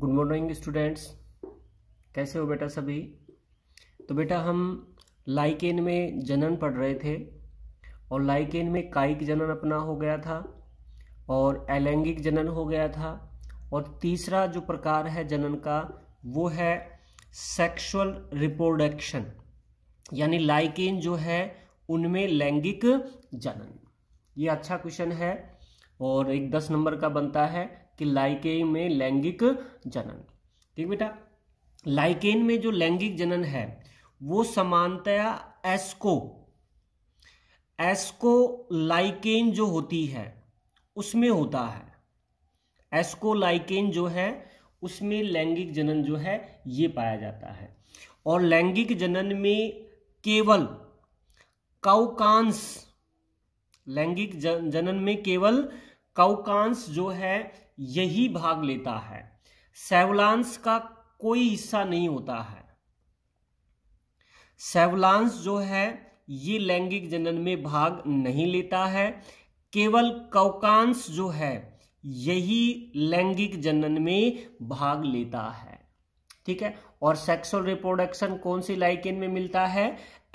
good morning students कैसे हो बेटा सभी तो बेटा हम लाइकेन में जनन पढ़ रहे थे और लाइकेन में कायिक जनन अपना हो गया था और अलैंगिक जनन हो गया था और तीसरा जो प्रकार है जनन का वो है सेक्सुअल रिप्रोडक्शन यानी लाइकेन जो है उनमें लैंगिक जनन ये अच्छा क्वेश्चन है और एक दस नंबर का बनता है कि लाइकेन में लैंगिक जनन ठीक बेटा लाइकेन में जो लैंगिक जनन है वो समानतया एस्को एस्को लाइकेन जो होती है उसमें होता है एस्को लाइकेन जो है उसमें लैंगिक जनन जो है ये पाया जाता है और लैंगिक जनन में केवल काउकांस लैंगिक जनन में केवल काउकांस जो है यही भाग लेता है सेवलांस का कोई हिस्सा नहीं होता है सेवलांस जो है ये लैंगिक जनन में भाग नहीं लेता है केवल कौकांश जो है यही लैंगिक जनन में भाग लेता है ठीक है और सेक्सुअल रिप्रोडक्शन कौन सी लाइकेन में मिलता है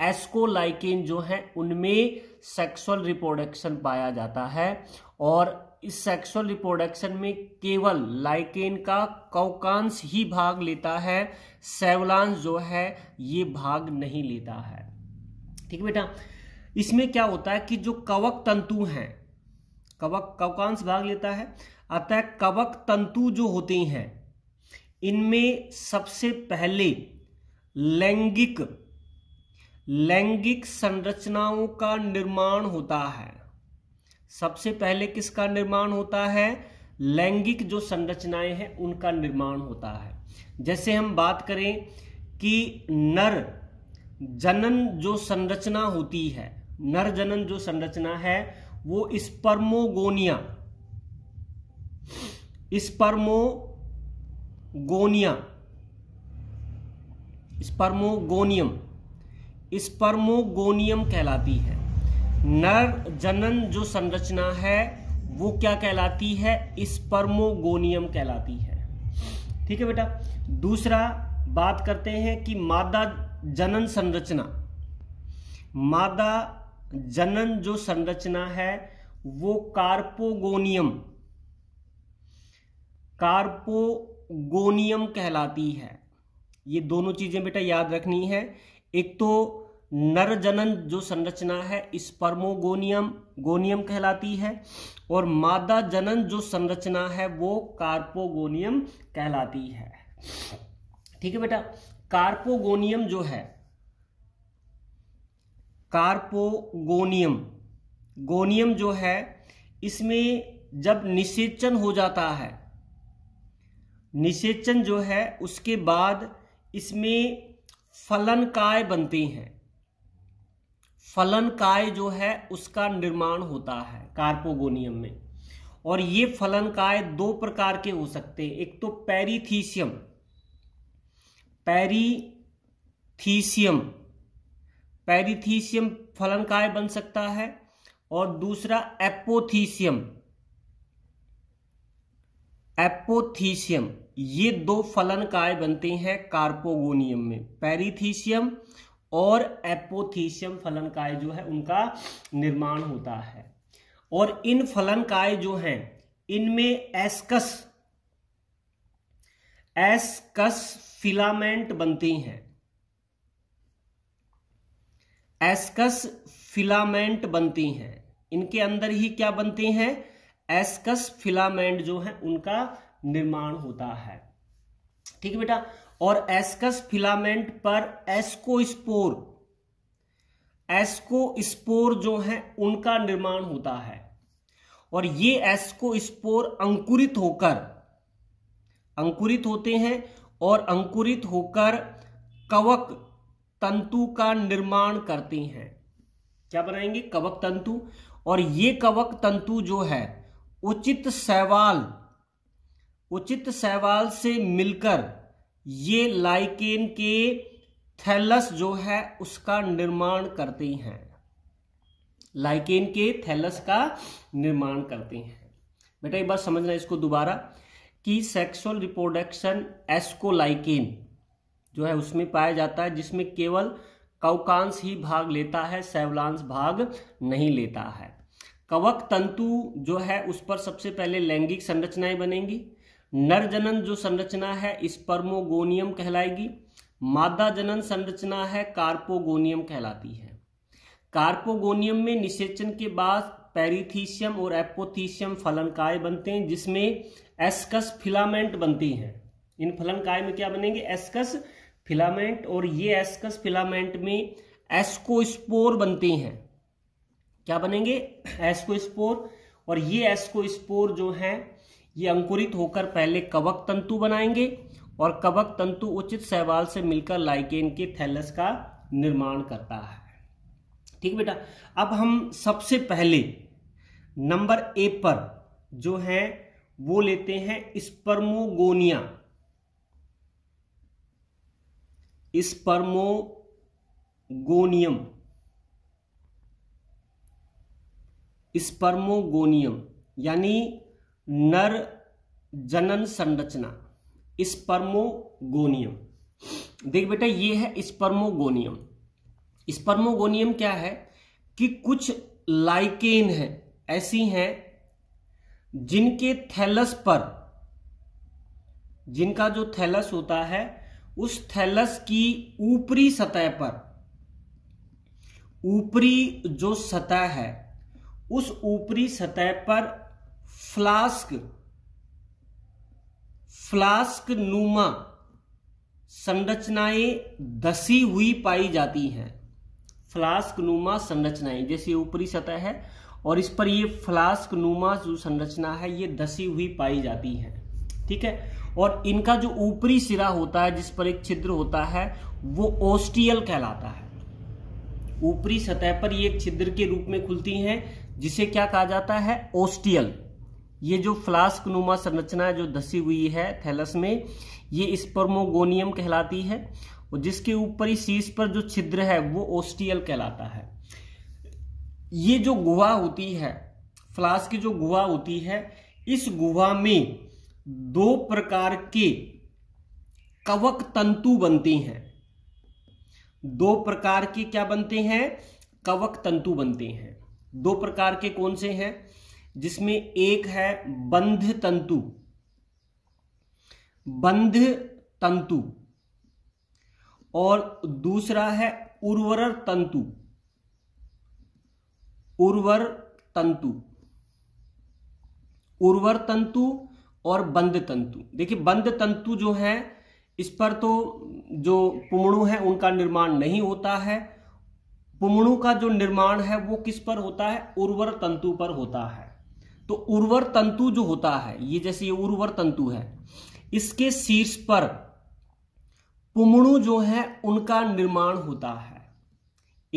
एस्को लाइकेन जो है उनमें सेक्सुअल रिप्रोडक्शन पाया जाता है और इस सेक्सुअल रिप्रोडक्शन में केवल लाइकेन का कौकांश ही भाग लेता है सेवलांश जो है ये भाग नहीं लेता है ठीक बेटा इसमें क्या होता है कि जो कवक तंतु हैं कवक कवकांश भाग लेता है अतः कवक तंतु जो होते हैं इनमें सबसे पहले लैंगिक लैंगिक संरचनाओं का निर्माण होता है सबसे पहले किसका निर्माण होता है लैंगिक जो संरचनाएं हैं उनका निर्माण होता है जैसे हम बात करें कि नर जनन जो संरचना होती है नर जनन जो संरचना है वो स्पर्मोगोनिया स्पर्मोगोनिया स्पर्मोगोनियम स्पर्मोगोनियम कहलाती है नर जनन जो संरचना है वो क्या कहलाती है स्पर्मोगोनियम कहलाती है ठीक है बेटा दूसरा बात करते हैं कि मादा जनन संरचना मादा जनन जो संरचना है वो कार्पोगोनियम कार्पोगोनियम कहलाती है ये दोनों चीजें बेटा याद रखनी है एक तो नर जनन जो संरचना है स्पर्मोगोनियम गोनियम कहलाती है और मादा जनन जो संरचना है वो कार्पोगोनियम कहलाती है ठीक है बेटा कार्पोगोनियम जो है कार्पोगोनियम गोनियम जो है इसमें जब निषेचन हो जाता है निषेचन जो है उसके बाद इसमें फलन काय बनते हैं फलनकाय जो है उसका निर्माण होता है कार्पोगोनियम में और ये फलनकाय दो प्रकार के हो सकते हैं एक तो पेरीथीशियम पेरीथीशियम पेरीथीसियम फलनकाय बन सकता है और दूसरा एपोथीशियम एपोथीशियम ये दो फलनकाय बनते हैं कार्पोगोनियम में पेरीथीशियम और एपोथीशियम फलनकाय जो है उनका निर्माण होता है और इन फलनकाय जो हैं इनमें एस्कस एस्कस फिलामेंट बनती हैं एस्कस फिलामेंट बनती हैं इनके अंदर ही क्या बनती हैं एस्कस फिलामेंट जो है उनका निर्माण होता है ठीक है बेटा और एस्कस फिलामेंट पर एस्को स्पोर एस्को स्पोर जो है उनका निर्माण होता है और ये एस्को स्पोर अंकुरित होकर अंकुरित होते हैं और अंकुरित होकर कवक तंतु का निर्माण करते हैं क्या बनाएंगे कवक तंतु और ये कवक तंतु जो है उचित सवाल उचित सवाल से मिलकर ये लाइकेन के थैलस जो है उसका निर्माण करते हैं लाइकेन के थैलस का निर्माण करते हैं बेटा एक बार समझना इसको दोबारा कि सेक्सुअल रिप्रोडक्शन एस्कोलाइकेन जो है उसमें पाया जाता है जिसमें केवल कौकांश ही भाग लेता है सेवलांश भाग नहीं लेता है कवक तंतु जो है उस पर सबसे पहले लैंगिक संरचनाएं बनेंगी नर जनन जो संरचना है स्पर्मोगोनियम कहलाएगी मादा जनन संरचना है कार्पोगोनियम कहलाती है कार्पोगोनियम में निषेचन के बाद पेरिथीशियम और एपोथीशियम फलनकाय बनते हैं जिसमें एस्कस फिलामेंट बनती हैं इन फलनकाय में क्या बनेंगे एस्कस फिलामेंट और ये एस्कस फिलामेंट में एस्कोस्पोर बनते हैं क्या बनेंगे एस्कोस्पोर और ये एस्कोस्पोर जो हैं ये अंकुरित होकर पहले कवक तंतु बनाएंगे और कवक तंतु उचित सहवाल से मिलकर लाइकेन के थैलस का निर्माण करता है ठीक बेटा अब हम सबसे पहले नंबर ए पर जो है वो लेते हैं स्पर्मोगोनिया स्पर्मोगोनियम स्पर्मोगोनियम यानी नर जनन संरचना स्पर्मोगोनियम देख बेटा ये है स्पर्मोगोनियम स्पर्मोगोनियम क्या है कि कुछ लाइकेन है ऐसी हैं जिनके थैलस पर जिनका जो थैलस होता है उस थैलस की ऊपरी सतह पर ऊपरी जो सतह है उस ऊपरी सतह पर फ्लास्क फ्लास्क नुमा संरचनाएं दसी हुई पाई जाती हैं फ्लास्क नुमा संरचनाएं जैसे ऊपरी सतह है और इस पर ये फ्लास्क नुमा जो संरचना है ये दसी हुई पाई जाती है ठीक है और इनका जो ऊपरी सिरा होता है जिस पर एक छिद्र होता है वो ओस्टियल कहलाता है ऊपरी सतह पर ये एक छिद्र के रूप में खुलती हैं जिसे क्या कहा जाता है ओस्टियल ये जो फ्लास्क नुमा संरचना जो धसी हुई है थैलस में ये स्पर्मोगोनियम कहलाती है और जिसके ऊपर ही शीश पर जो छिद्र है वो ओस्टियल कहलाता है ये जो गुहा होती है फ्लास्क की जो गुहा होती है इस गुहा में दो प्रकार के कवक तंतु बनते हैं दो प्रकार के क्या बनते हैं कवक तंतु बनते हैं दो प्रकार के कौन से हैं जिसमें एक है बंध तंतु बंध तंतु और दूसरा है उर्वर तंतु उर्वर तंतु उर्वर तंतु और बंध तंतु देखिए बंद तंतु जो है इस पर तो जो पुमणु है उनका निर्माण नहीं होता है पुमणु का जो निर्माण है वो किस पर होता है उर्वर तंतु पर होता है तो उर्वर तंतु जो होता है ये जैसे ये उर्वर तंतु है इसके शीर्ष पर पुमणु जो है उनका निर्माण होता है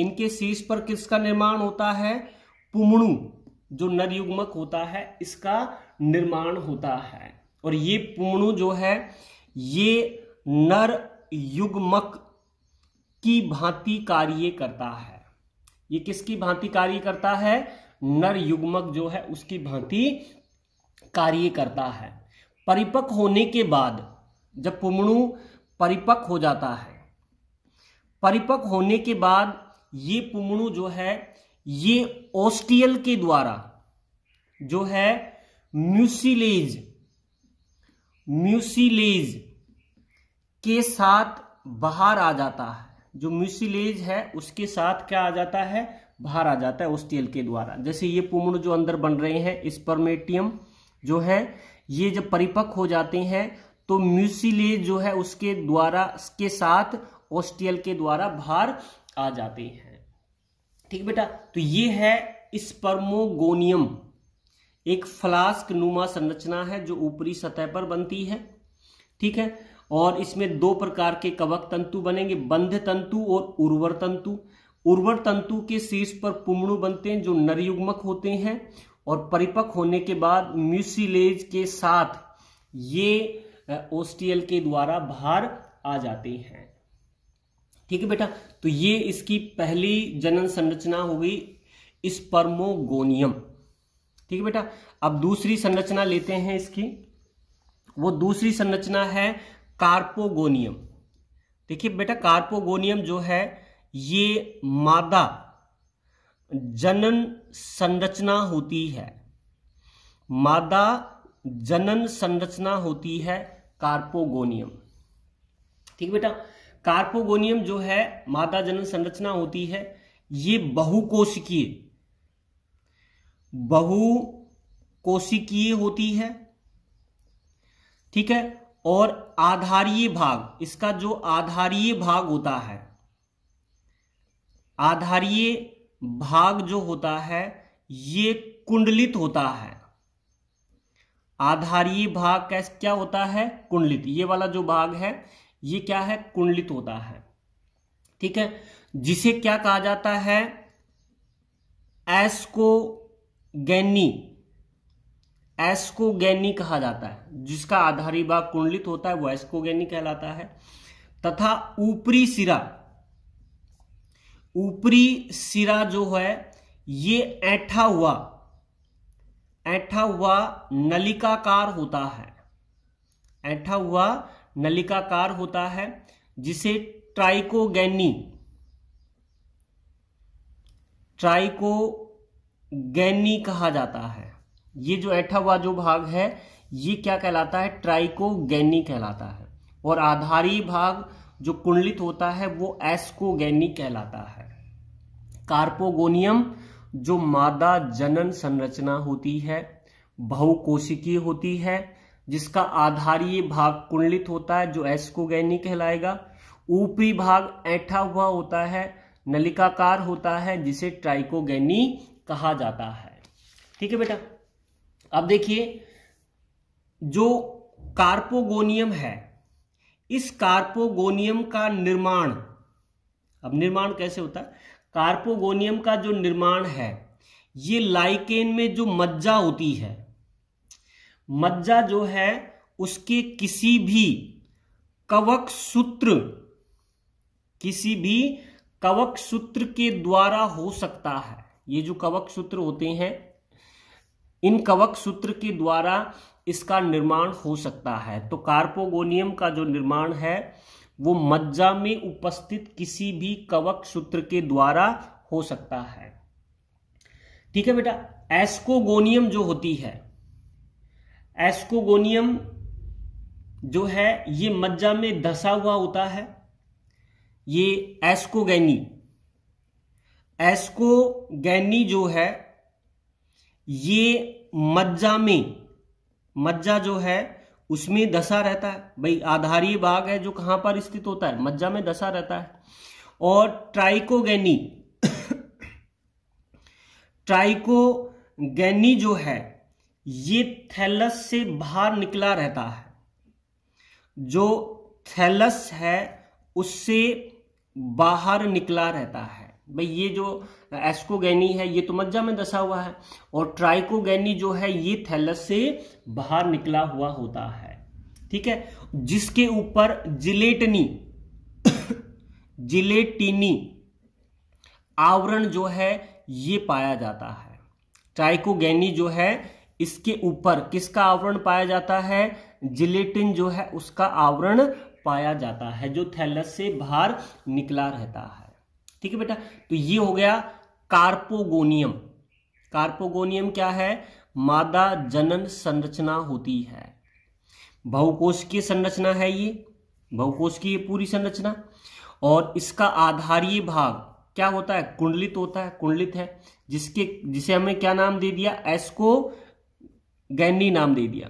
इनके शीर्ष पर किसका निर्माण होता है पुमणु जो नरयुग्मक होता है इसका निर्माण होता है और ये पुमणु जो है ये नर युग्मक की भांति कार्य करता है ये किसकी भांति कार्य करता है नर युग्मक जो है उसकी भांति कार्य करता है परिपक्व होने के बाद जब पुमणु परिपक्व हो जाता है परिपक्व होने के बाद ये पुमणु जो है ये ओस्टियल के द्वारा जो है म्यूसिलेज म्यूसिलेज के साथ बाहर आ जाता है जो म्यूसिलेज है उसके साथ क्या आ जाता है बाहर आ जाता है उस तेल के द्वारा जैसे ये पुमड़ जो अंदर बन रहे हैं स्पर्मेटियम जो है ये जब परिपक्व हो जाते हैं तो म्यूसिले जो है उसके द्वारा के साथ ऑस्टियल के द्वारा बाहर आ जाते हैं ठीक बेटा तो ये है स्पर्मोगोनियम एक फ्लास्क नुमा संरचना है जो ऊपरी सतह पर बनती है ठीक है और इसमें दो प्रकार के कवक तंतु बनेंगे बंध तंतु और उर्वर तंतु उर्वर तंतु के शीर्ष पर पुमणु बनते हैं जो नरयुग्मक होते हैं और परिपक्व होने के बाद म्यूसिलेज के साथ ये ओस्टियल के द्वारा बाहर आ जाते हैं ठीक है बेटा तो ये इसकी पहली जनन संरचना हो गई स्पर्मोगोनियम ठीक है बेटा अब दूसरी संरचना लेते हैं इसकी वो दूसरी संरचना है कार्पोगोनियम देखिए बेटा कार्पोगोनियम जो है ये मादा जनन संरचना होती है मादा जनन संरचना होती है कार्पोगोनियम ठीक बेटा कार्पोगोनियम जो है मादा जनन संरचना होती है ये बहुकोशिकीय बहुकोशिकीय होती है ठीक है और आधारीय भाग इसका जो आधारीय भाग होता है आधारीय भाग जो होता है ये कुंडलित होता है आधारीय भाग कैसे क्या होता है कुंडलित ये वाला जो भाग है ये क्या है कुंडलित होता है ठीक है जिसे क्या कहा जाता है एस्को गैनी एस्को गैनी कहा जाता है जिसका आधारी भाग कुंडलित होता है वो एस्को गैनी कहलाता है तथा ऊपरी सिरा ऊपरी सिरा जो है ये ऐठा हुआ ऐठा हुआ नलिकाकार होता है ऐठा हुआ नलिकाकार होता है जिसे ट्राइकोगैनी ट्राइकोगैनी कहा जाता है ये जो ऐठा हुआ जो भाग है ये क्या कहलाता है ट्राइकोगैनी कहलाता है और आधारी भाग जो कुंडलित होता है वो एस्कोगैनी कहलाता है कार्पोगोनियम जो मादा जनन संरचना होती है बहुकोशिकीय होती है जिसका आधारीय भाग कुंडलित होता है जो एस्कोगैनी कहलाएगा ऊपरी भाग ऐठा हुआ होता है नलिकाकार होता है जिसे ट्राइकोगैनी कहा जाता है ठीक है बेटा अब देखिए जो कार्पोगोनियम है इस कार्पोगोनियम का निर्माण अब निर्माण कैसे होता है कार्पोगोनियम का जो निर्माण है ये लाइकेन में जो मज्जा होती है मज्जा जो है उसके किसी भी कवक सूत्र किसी भी कवक सूत्र के द्वारा हो सकता है ये जो कवक सूत्र होते हैं इन कवक सूत्र के द्वारा इसका निर्माण हो सकता है तो कार्पोगोनियम का जो निर्माण है वो मज्जा में उपस्थित किसी भी कवक सूत्र के द्वारा हो सकता है ठीक है बेटा एस्कोगोनियम जो होती है एस्कोगोनियम जो है ये मज्जा में धसा हुआ होता है ये एस्कोगैनी एस्कोगैनी जो है ये मज्जा में मज्जा जो है उसमें दशा रहता है भाई आधारीय भाग है जो कहां पर स्थित होता है मज्जा में दशा रहता है और ट्राइकोगैनी ट्राइकोगेनी जो है ये थैलस से बाहर निकला रहता है जो थैलस है उससे बाहर निकला रहता है भाई ये जो एस्कोगैनी है ये तो मज्जा में दसा हुआ है और ट्राइकोगैनी जो है ये थैलस से बाहर निकला हुआ होता है ठीक है जिसके ऊपर जिलेटनी जिलेटिनी आवरण जो है ये पाया जाता है ट्राइकोगैनी जो है इसके ऊपर किसका आवरण पाया जाता है जिलेटिन जो है उसका आवरण पाया जाता है जो थैलस से बाहर निकला रहता है ठीक है बेटा तो ये हो गया कार्पोगोनियम कार्पोगोनियम क्या है मादा जनन संरचना होती है बहुकोश की संरचना है ये बहुकोश की ये पूरी संरचना और इसका आधारीय भाग क्या होता है कुंडलित होता है कुंडलित है जिसके जिसे हमने क्या नाम दे दिया एस्को गैनी नाम दे दिया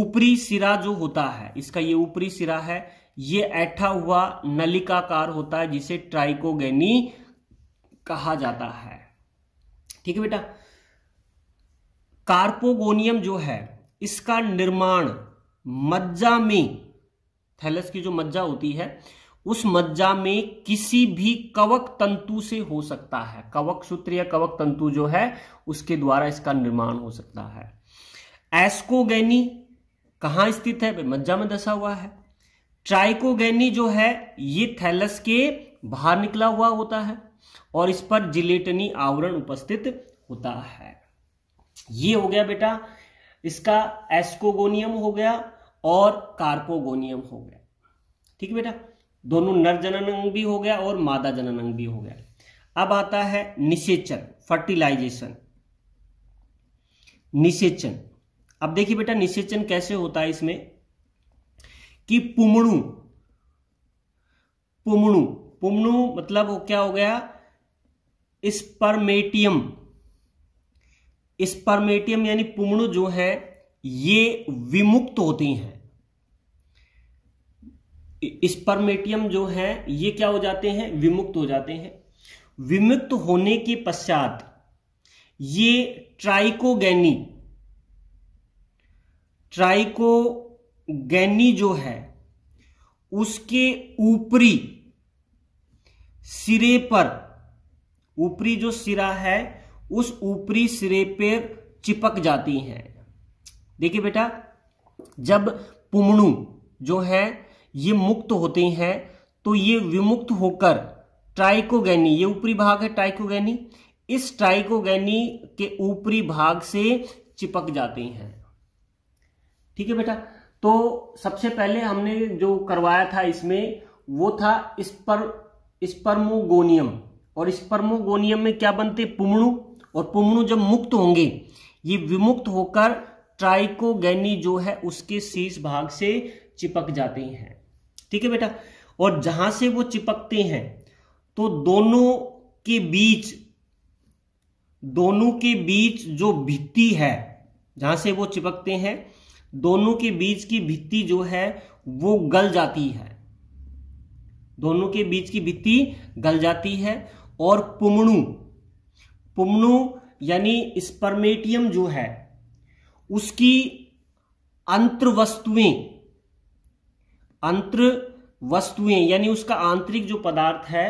ऊपरी सिरा जो होता है इसका ये ऊपरी सिरा है ये ऐठा हुआ नलिकाकार होता है जिसे ट्राइकोगेनी कहा जाता है ठीक है बेटा कार्पोगोनियम जो है इसका निर्माण मज्जा में थैलस की जो मज्जा होती है उस मज्जा में किसी भी कवक तंतु से हो सकता है कवक सूत्र या कवक तंतु जो है उसके द्वारा इसका निर्माण हो सकता है एस्कोगैनी कहां स्थित है मज्जा में दसा हुआ है ट्राइकोगैनी जो है ये थैलस के बाहर निकला हुआ होता है और इस पर जिलेटनी आवरण उपस्थित होता है ये हो गया बेटा इसका एस्कोगोनियम हो गया और कार्पोगोनियम हो गया ठीक है बेटा दोनों नर जनन अंग भी हो गया और मादा जनन अंग भी हो गया अब आता है निषेचन फर्टिलाइजेशन निषेचन अब देखिए बेटा निषेचन कैसे होता है इसमें कि पुमणु पुमणु पुमणु मतलब वो क्या हो गया स्पर्मेटियम स्पर्मेटियम यानी पुमणु जो है ये विमुक्त होती हैं स्पर्मेटियम जो है ये क्या हो जाते हैं विमुक्त हो जाते हैं विमुक्त होने के पश्चात ये ट्राइकोगैनी ट्राइको गैनी जो है उसके ऊपरी सिरे पर ऊपरी जो सिरा है उस ऊपरी सिरे पर चिपक जाती हैं देखिए बेटा जब पुमणु जो है ये मुक्त होते हैं तो ये विमुक्त होकर ट्राइकोगैनी ये ऊपरी भाग है ट्राइकोगैनी इस ट्राइकोगैनी के ऊपरी भाग से चिपक जाते हैं ठीक है बेटा तो सबसे पहले हमने जो करवाया था इसमें वो था स्पर स्पर्मोगोनियम और स्पर्मोगोनियम में क्या बनते पुमणु और पुमणु जब मुक्त होंगे ये विमुक्त होकर ट्राइकोगैनी जो है उसके शीर्ष भाग से चिपक जाते हैं ठीक है बेटा और जहां से वो चिपकते हैं तो दोनों के बीच दोनों के बीच जो भित्ति है जहां से वो चिपकते हैं दोनों के बीच की भित्ति जो है वो गल जाती है दोनों के बीच की भित्ति गल जाती है और पुमणु पुमणु यानी स्पर्मेटियम जो है उसकी अंतर वस्तुएं अंतर वस्तुएं यानी उसका आंतरिक जो पदार्थ है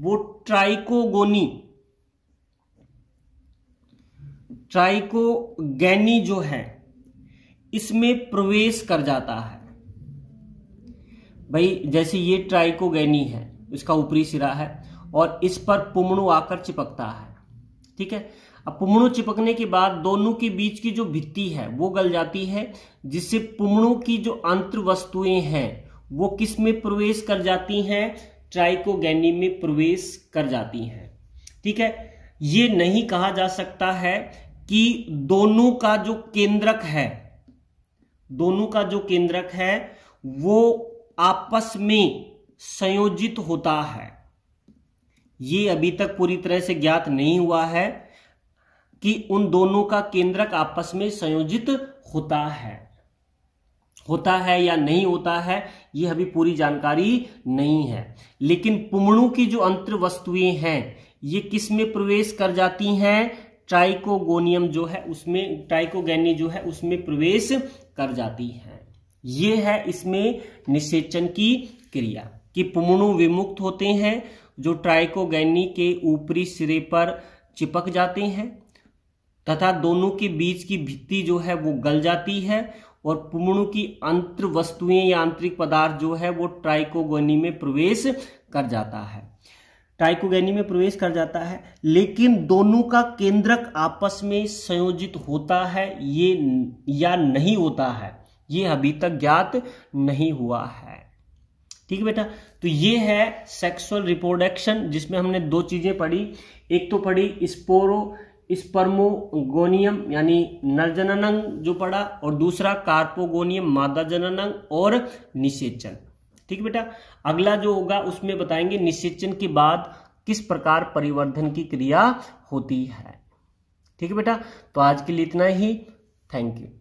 वो ट्राइकोगोनी ट्राइकोगैनी जो है इसमें प्रवेश कर जाता है भाई जैसे ये ट्राइकोगैनी है इसका ऊपरी सिरा है और इस पर पुमणु आकर चिपकता है ठीक है अब पुमणु चिपकने के बाद दोनों के बीच की जो भित्ति है वो गल जाती है जिससे पुमणु की जो अंतर वस्तुएं हैं वो किस में प्रवेश कर जाती हैं ट्राइकोगैनी में प्रवेश कर जाती हैं ठीक है ये नहीं कहा जा सकता है कि दोनों का जो केंद्रक है दोनों का जो केंद्रक है वो आपस में संयोजित होता है ये अभी तक पूरी तरह से ज्ञात नहीं हुआ है कि उन दोनों का केंद्रक आपस में संयोजित होता है होता है या नहीं होता है ये अभी पूरी जानकारी नहीं है लेकिन पुमणु की जो अंतर वस्तुएं हैं ये किस में प्रवेश कर जाती हैं ट्राइकोगोनियम जो है उसमें ट्राइकोगैनी जो है उसमें प्रवेश कर जाती है ये है इसमें निषेचन की क्रिया कि पुमणु विमुक्त होते हैं जो ट्राइकोगैनी के ऊपरी सिरे पर चिपक जाते हैं तथा दोनों के बीच की भित्ति जो है वो गल जाती है और पुमणु की अंतर वस्तुएं या आंतरिक पदार्थ जो है वो ट्राइकोगोनी में प्रवेश कर जाता है टाइकोगेनी में प्रवेश कर जाता है लेकिन दोनों का केंद्रक आपस में संयोजित होता है ये या नहीं होता है ये अभी तक ज्ञात नहीं हुआ है ठीक है बेटा तो ये है सेक्सुअल रिप्रोडक्शन जिसमें हमने दो चीजें पढ़ी एक तो पढ़ी स्पोरो स्पर्मोगोनियम यानी नरजननंग जो पढ़ा और दूसरा कार्पोगोनियम मादा जननंग और निषेचन ठीक बेटा अगला जो होगा उसमें बताएंगे निषेचन के बाद किस प्रकार परिवर्धन की क्रिया होती है ठीक है बेटा तो आज के लिए इतना ही थैंक यू